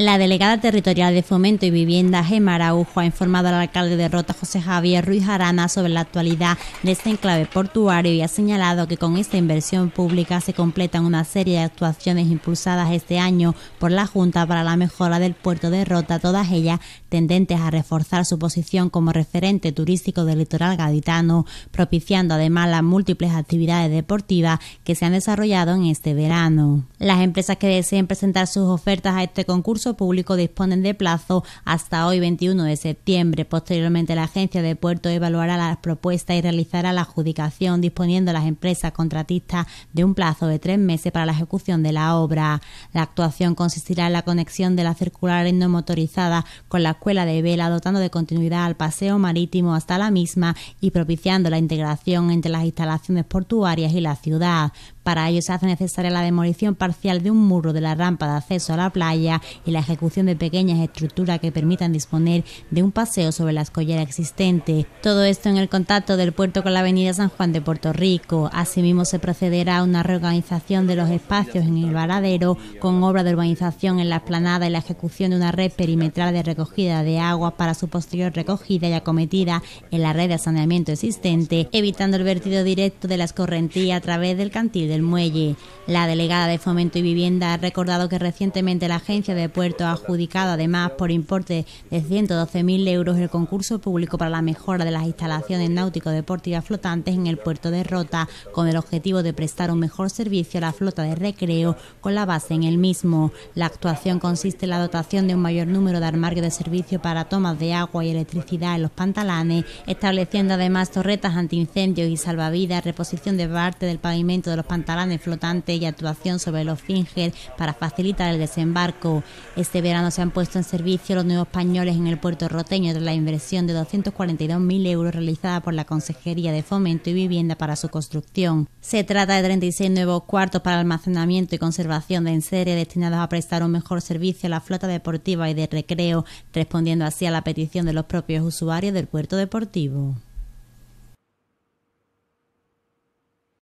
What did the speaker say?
La delegada territorial de Fomento y Vivienda, Gemma Araujo, ha informado al alcalde de Rota, José Javier Ruiz Arana, sobre la actualidad de este enclave portuario y ha señalado que con esta inversión pública se completan una serie de actuaciones impulsadas este año por la Junta para la mejora del puerto de Rota, todas ellas tendentes a reforzar su posición como referente turístico del litoral gaditano, propiciando además las múltiples actividades deportivas que se han desarrollado en este verano. Las empresas que deseen presentar sus ofertas a este concurso público disponen de plazo hasta hoy 21 de septiembre. Posteriormente la agencia de Puerto evaluará las propuestas y realizará la adjudicación disponiendo las empresas contratistas de un plazo de tres meses para la ejecución de la obra. La actuación consistirá en la conexión de la circular no motorizada con la escuela de vela dotando de continuidad al paseo marítimo hasta la misma y propiciando la integración entre las instalaciones portuarias y la ciudad. Para ello se hace necesaria la demolición parcial de un muro de la rampa de acceso a la playa y la ejecución de pequeñas estructuras que permitan disponer de un paseo sobre la escollera existente. Todo esto en el contacto del puerto con la avenida San Juan de Puerto Rico. Asimismo se procederá a una reorganización de los espacios en el varadero con obra de urbanización en la explanada y la ejecución de una red perimetral de recogida de agua para su posterior recogida y acometida en la red de saneamiento existente, evitando el vertido directo de la escorrentía a través del cantil del muelle. La delegada de Fomento y Vivienda ha recordado que recientemente la agencia de puertos ha adjudicado además por importe de 112.000 euros el concurso público para la mejora de las instalaciones náutico-deportivas flotantes en el puerto de Rota con el objetivo de prestar un mejor servicio a la flota de recreo con la base en el mismo. La actuación consiste en la dotación de un mayor número de armarios de servicio para tomas de agua y electricidad en los pantalanes, estableciendo además torretas antiincendios y salvavidas, reposición de parte del pavimento de los pantalones flotantes y actuación sobre los finges para facilitar el desembarco. Este verano se han puesto en servicio los nuevos españoles en el puerto roteño tras la inversión de 242.000 euros realizada por la Consejería de Fomento y Vivienda para su construcción. Se trata de 36 nuevos cuartos para almacenamiento y conservación de enseres destinados a prestar un mejor servicio a la flota deportiva y de recreo, respondiendo así a la petición de los propios usuarios del puerto deportivo.